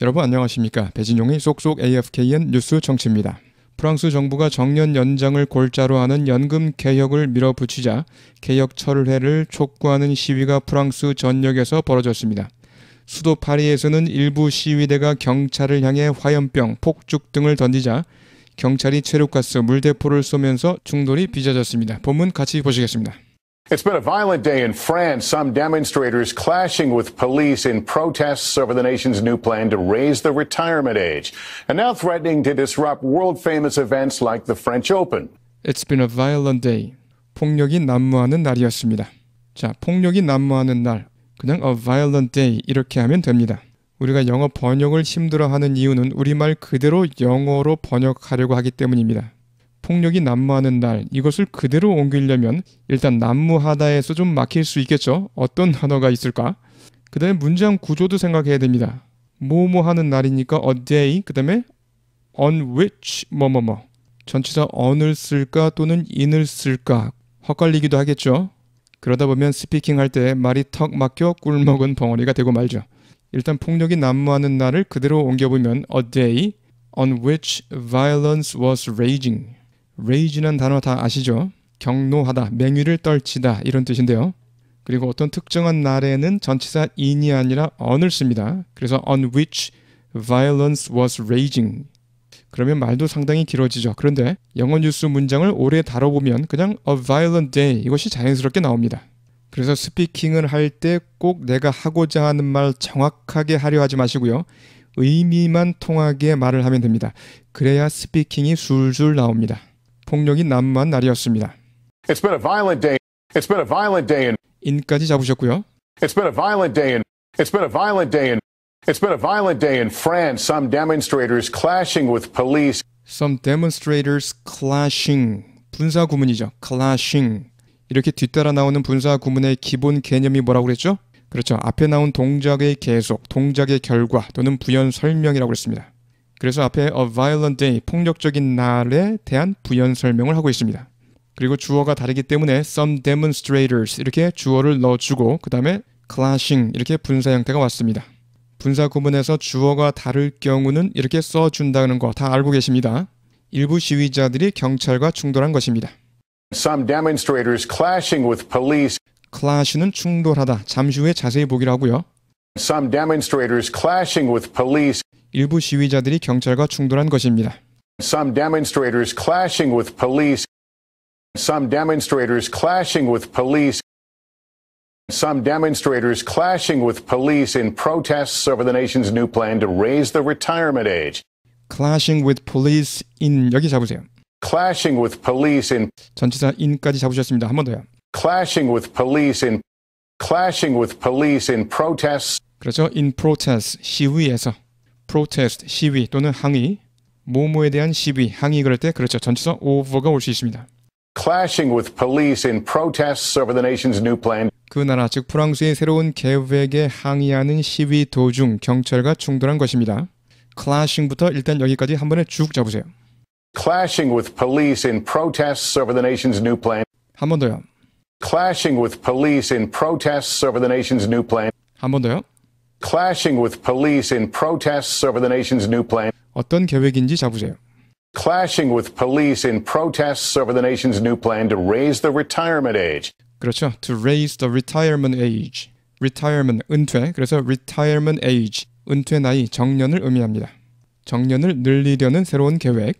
여러분 안녕하십니까. 배진용의 쏙쏙 AFKN 뉴스 정치입니다. 프랑스 정부가 정년 연장을 골자로 하는 연금 개혁을 밀어붙이자 개혁 철회를 촉구하는 시위가 프랑스 전역에서 벌어졌습니다. 수도 파리에서는 일부 시위대가 경찰을 향해 화염병, 폭죽 등을 던지자 경찰이 체류가스 물대포를 쏘면서 충돌이 빚어졌습니다. 본문 같이 보시겠습니다. It's been a violent day in France, some demonstrators clashing with police in protests over the nation's new plan to raise the retirement age, and now threatening to disrupt world famous events like the French Open. It's been a violent day. 폭력이 난무하는 날이었습니다. 자, 폭력이 난무하는 날. 그냥 a violent day 이렇게 하면 됩니다. 우리가 영어 번역을 힘들어하는 이유는 우리말 그대로 영어로 번역하려고 하기 때문입니다. 폭력이 난무하는 날 이것을 그대로 옮기려면 일단 난무하다에서 좀 막힐 수 있겠죠. 어떤 단어가 있을까? 그 다음에 문장 구조도 생각해야 됩니다. 뭐뭐 하는 날이니까 a day 그 다음에 on which 뭐뭐뭐 전치사 on을 쓸까 또는 in을 쓸까 헛갈리기도 하겠죠. 그러다 보면 스피킹 할 때 말이 턱 막혀 꿀 먹은 벙어리가 되고 말죠. 일단 폭력이 난무하는 날을 그대로 옮겨보면 a day on which violence was raging rage는 단어 다 아시죠? 경로하다 맹위를 떨치다 이런 뜻인데요. 그리고 어떤 특정한 날에는 전치사 in이 아니라 on을 씁니다. 그래서 on which violence was raging. 그러면 말도 상당히 길어지죠. 그런데 영어 뉴스 문장을 오래 다뤄보면 그냥 a violent day 이것이 자연스럽게 나옵니다. 그래서 스피킹을 할 때 꼭 내가 하고자 하는 말 정확하게 하려 하지 마시고요. 의미만 통하게 말을 하면 됩니다. 그래야 스피킹이 술술 나옵니다. 폭력이 난무한 날이었습니다. 인까지 잡으셨고요. It's been a violent day in It's been a violent day in France. Some demonstrators clashing with police. Some demonstrators clashing. 분사 구문이죠. clashing. 이렇게 뒤따라 나오는 분사 구문의 기본 개념이 뭐라고 그랬죠? 그렇죠. 앞에 나온 동작의 계속, 동작의 결과 또는 부연 설명이라고 그랬습니다. 그래서 앞에 a violent day, 폭력적인 날에 대한 부연 설명을 하고 있습니다. 그리고 주어가 다르기 때문에 some demonstrators 이렇게 주어를 넣어주고 그 다음에 clashing 이렇게 분사 형태가 왔습니다. 분사 구문에서 주어가 다를 경우는 이렇게 써준다는 거 다 알고 계십니다. 일부 시위자들이 경찰과 충돌한 것입니다. Some demonstrators clashing with police. clash는 충돌하다. 잠시 후에 자세히 보기로 하고요. Some demonstrators clashing with police. 일부 시위자들이 경찰과 충돌한 것입니다. Some demonstrators clashing with police. Some demonstrators clashing with police. Some demonstrators clashing with police in protests over the nation's new plan to raise the retirement age. Clashing with police in 여기 잡으세요. Clashing with police in 전치사 in까지 잡으셨습니다. 한 번 더요. Clashing with police in clashing with police in protests. 그렇죠. In protests 시위에서 protest 시위 또는 항의 모모에 대한 시위 항의 그럴 때 그렇죠 전치사 over가 올 수 있습니다. Clashing with police in protests over the nation's new plan. 그 나라 즉 프랑스의 새로운 계획에 항의하는 시위 도중 경찰과 충돌한 것입니다. clashing부터 일단 여기까지 한 번에 쭉 잡으세요. Clashing with police in protests over the nation's new plan. 한번 더요. Clashing with police in protests over the nation's new plan. 한번 더요. Clashing with police in protests over the nation's new plan. 어떤 계획인지 잡으세요. Clashing with police in protests over the nation's new plan to raise the retirement age. 그렇죠. To raise the retirement age. retirement 은퇴. 그래서 retirement age 은퇴 나이 정년을 의미합니다. 정년을 늘리려는 새로운 계획.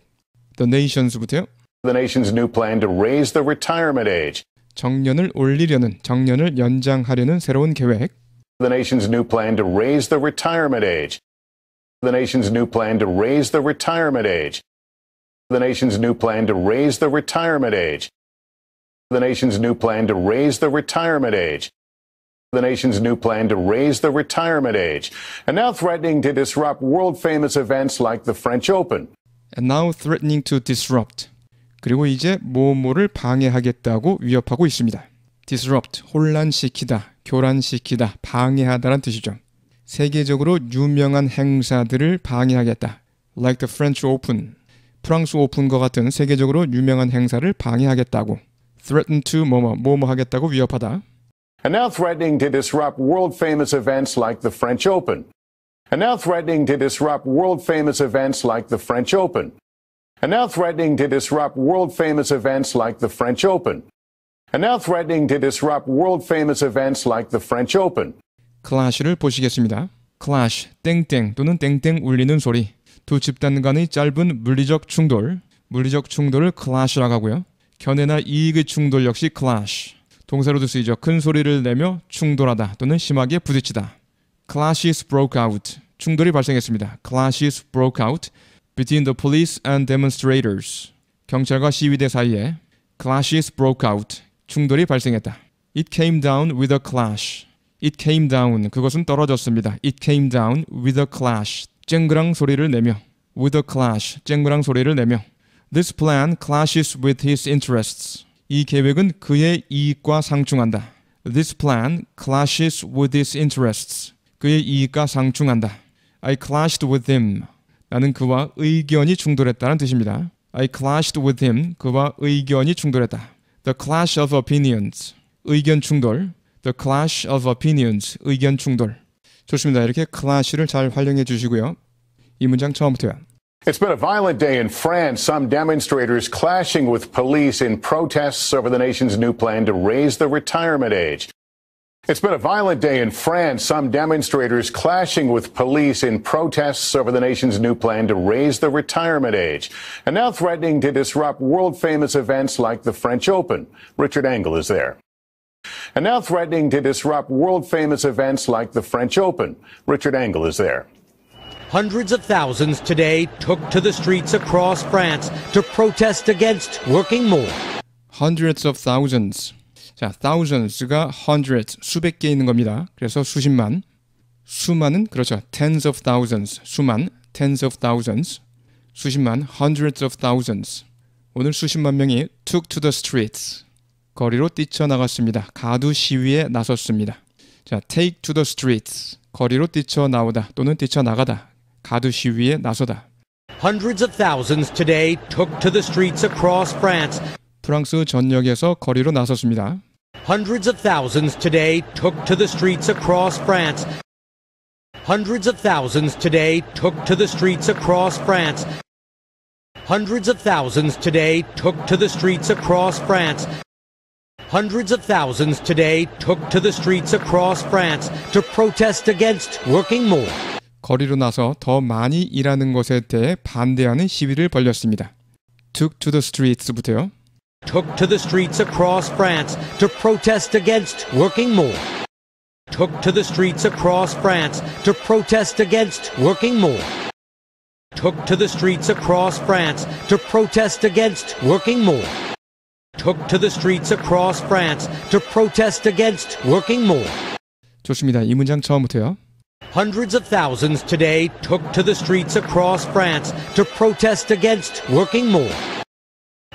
The nations부터요. The nation's new plan to raise the retirement age. 정년을 올리려는 정년을 연장하려는 새로운 계획. The nation's new plan to raise the retirement age. The nation's new plan to raise the retirement age. The nation's new plan to raise the retirement age. The nation's new plan to raise the retirement age the nation's new plan to raise the retirement age, and now threatening to disrupt world famous events like the French Open. And now threatening to disrupt. 그리고 이제 뭐뭐를 방해하겠다고 위협하고 있습니다. disrupt 혼란시키다 교란시키다, 방해하다란 뜻이죠. 세계적으로 유명한 행사들을 방해하겠다. Like the French Open, 프랑스 오픈과 같은 세계적으로 유명한 행사를 방해하겠다고. Threaten to 뭐뭐 뭐뭐 하겠다고 위협하다. And now threatening to disrupt world famous events like the French Open. And now threatening to disrupt world famous events like the French Open. And now threatening to disrupt world famous events like the French Open. and now threatening to disrupt world famous events like the French Open. 클라시를 보시겠습니다. 클라시 땡땡 또는 땡땡 울리는 소리. 두 집단 간의 짧은 물리적 충돌. 물리적 충돌을 클라시라고 하고요. 견해나 이익의 충돌 역시 클라시. 동사로도 쓰이죠. 큰 소리를 내며 충돌하다 또는 심하게 부딪히다. Clashes broke out. 충돌이 발생했습니다. Clashes broke out between the police and demonstrators. 경찰과 시위대 사이에 clashes broke out. 충돌이 발생했다. It came down with a clash. It came down. 그것은 떨어졌습니다. It came down with a clash. 쨍그랑 소리를 내며. With a clash. 쨍그랑 소리를 내며. This plan clashes with his interests. 이 계획은 그의 이익과 상충한다. This plan clashes with his interests. 그의 이익과 상충한다. I clashed with him. 나는 그와 의견이 충돌했다는 뜻입니다. I clashed with him. 그와 의견이 충돌했다. the clash of opinions, 의견 충돌, the clash of opinions, 의견 충돌. 좋습니다. 이렇게 clash를 잘 활용해 주시고요. 이 문장 처음부터요. It's been a violent day in France, some demonstrators clashing with police in protests over the nation's new plan to raise the retirement age. It's been a violent day in France, some demonstrators clashing with police in protests over the nation's new plan to raise the retirement age, and now threatening to disrupt world famous events like the French Open. Richard Engel is there. And now threatening to disrupt world famous events like the French Open. Richard Engel is there. Hundreds of thousands today took to the streets across France to protest against working more. Hundreds of thousands. 자, thousands가 hundreds, 수백 개 있는 겁니다. 그래서 수십만. 수만은 그렇죠. tens of thousands, 수만, tens of thousands. 수십만, hundreds of thousands. 오늘 수십만 명이 took to the streets. 거리로 뛰쳐나갔습니다. 가두 시위에 나섰습니다. 자, take to the streets. 거리로 뛰쳐나오다 또는 뛰쳐나가다. 가두 시위에 나서다. Hundreds of thousands today took to the streets across France. 프랑스 전역에서 거리로 나섰습니다. Hundreds of thousands today took to the streets across France. Hundreds of thousands today took to the streets across France. Hundreds of thousands today took to the streets across France. Hundreds of thousands today took to the streets across France to protest against working more. 거리로 나서 더 많이 일하는 것에 대해 반대하는 시위를 벌였습니다. took to the streets부터요 took to the streets across France to protest against working more. Took to the streets across France to protest against working more. Took to the streets across France to protest against working more. Took to the streets across France to protest against working more. 좋습니다. 이 문장 처음부터요. Hundreds of thousands today took to the streets across France to protest against working more.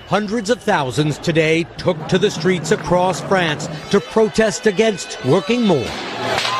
Hundreds of thousands today took to the streets across France to protest against working more.